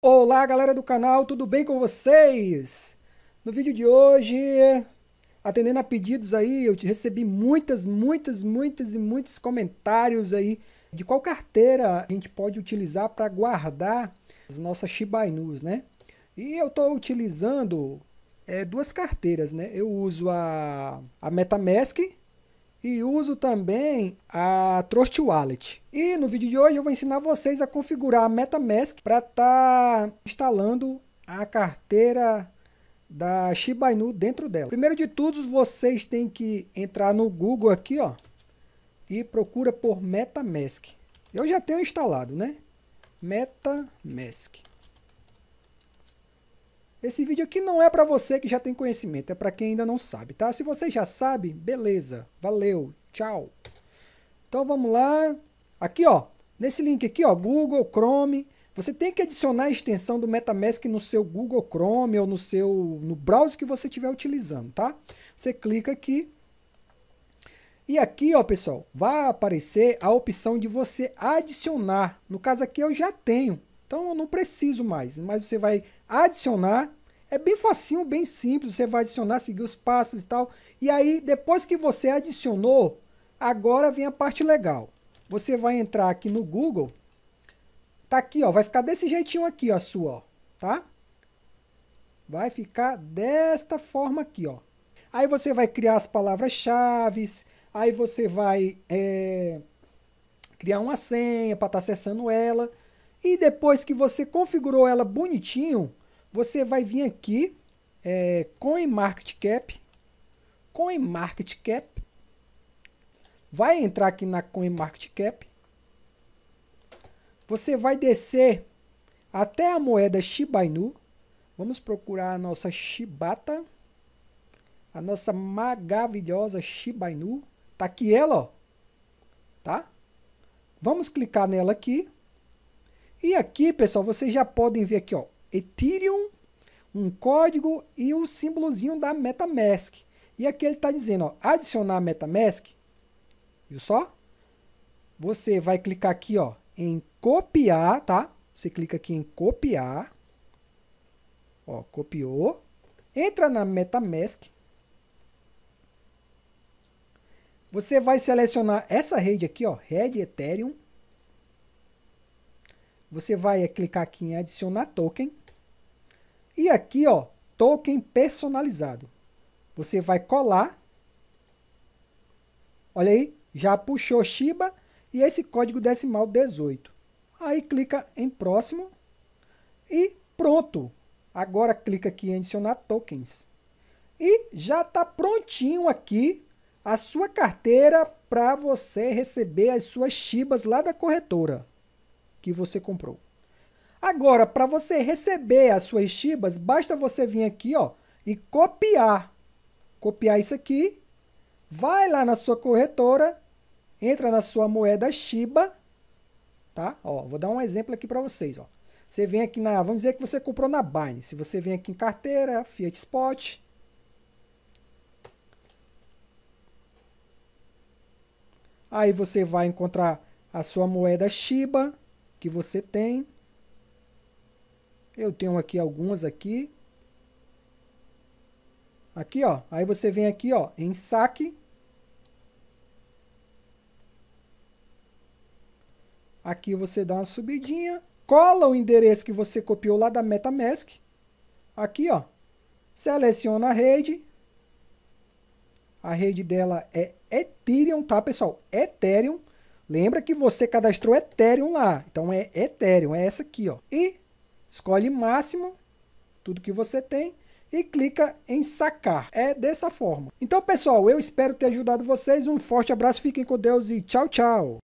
Olá galera do canal, tudo bem com vocês? No vídeo de hoje, atendendo a pedidos aí, eu recebi muitas, muitas, muitas e muitos comentários aí de qual carteira a gente pode utilizar para guardar as nossas Shiba Inus, né? E eu estou utilizando é, duas carteiras, né? Eu uso a, a MetaMask, e uso também a Trust Wallet. E no vídeo de hoje eu vou ensinar vocês a configurar a MetaMask para estar tá instalando a carteira da Shiba Inu dentro dela. Primeiro de tudo, vocês têm que entrar no Google aqui, ó, e procura por MetaMask. Eu já tenho instalado, né? MetaMask. Esse vídeo aqui não é para você que já tem conhecimento, é para quem ainda não sabe, tá? Se você já sabe, beleza, valeu, tchau. Então vamos lá. Aqui, ó, nesse link aqui, ó, Google Chrome, você tem que adicionar a extensão do MetaMask no seu Google Chrome ou no seu no browser que você estiver utilizando, tá? Você clica aqui. E aqui, ó, pessoal, vai aparecer a opção de você adicionar. No caso aqui eu já tenho, então eu não preciso mais, mas você vai adicionar. É bem facinho, bem simples, você vai adicionar, seguir os passos e tal. E aí, depois que você adicionou, agora vem a parte legal. Você vai entrar aqui no Google, tá aqui, ó, vai ficar desse jeitinho aqui, ó, a sua, ó, tá? Vai ficar desta forma aqui, ó. Aí você vai criar as palavras-chave, aí você vai é, criar uma senha para estar tá acessando ela. E depois que você configurou ela bonitinho, você vai vir aqui, é, CoinMarketCap, CoinMarketCap, vai entrar aqui na CoinMarketCap, você vai descer até a moeda Shiba Inu, vamos procurar a nossa Shibata, a nossa maravilhosa Shiba Inu, tá aqui ela, ó, tá? Vamos clicar nela aqui, e aqui, pessoal, vocês já podem ver aqui, ó, Ethereum, um código e o símbolozinho da MetaMask. E aqui ele está dizendo, ó, adicionar MetaMask. Viu só? Você vai clicar aqui, ó, em copiar, tá? Você clica aqui em copiar. Ó, copiou. Entra na MetaMask. Você vai selecionar essa rede aqui, ó, Red Ethereum você vai clicar aqui em adicionar token. E aqui, ó, token personalizado. Você vai colar. Olha aí, já puxou Shiba e esse código decimal 18. Aí clica em próximo e pronto. Agora clica aqui em adicionar tokens. E já está prontinho aqui a sua carteira para você receber as suas Shibas lá da corretora que você comprou. Agora, para você receber as suas Shibas, basta você vir aqui ó, e copiar. Copiar isso aqui. Vai lá na sua corretora, entra na sua moeda Shiba. Tá? Ó, vou dar um exemplo aqui para vocês. Ó. Você vem aqui na. Vamos dizer que você comprou na Binance. Você vem aqui em carteira, Fiat Spot. Aí você vai encontrar a sua moeda Shiba que você tem. Eu tenho aqui algumas aqui. Aqui, ó. Aí você vem aqui, ó, em saque. Aqui você dá uma subidinha, cola o endereço que você copiou lá da MetaMask. Aqui, ó. Seleciona a rede. A rede dela é Ethereum, tá, pessoal? Ethereum Lembra que você cadastrou Ethereum lá. Então é Ethereum, é essa aqui, ó. E escolhe máximo, tudo que você tem e clica em sacar. É dessa forma. Então, pessoal, eu espero ter ajudado vocês. Um forte abraço, fiquem com Deus e tchau, tchau.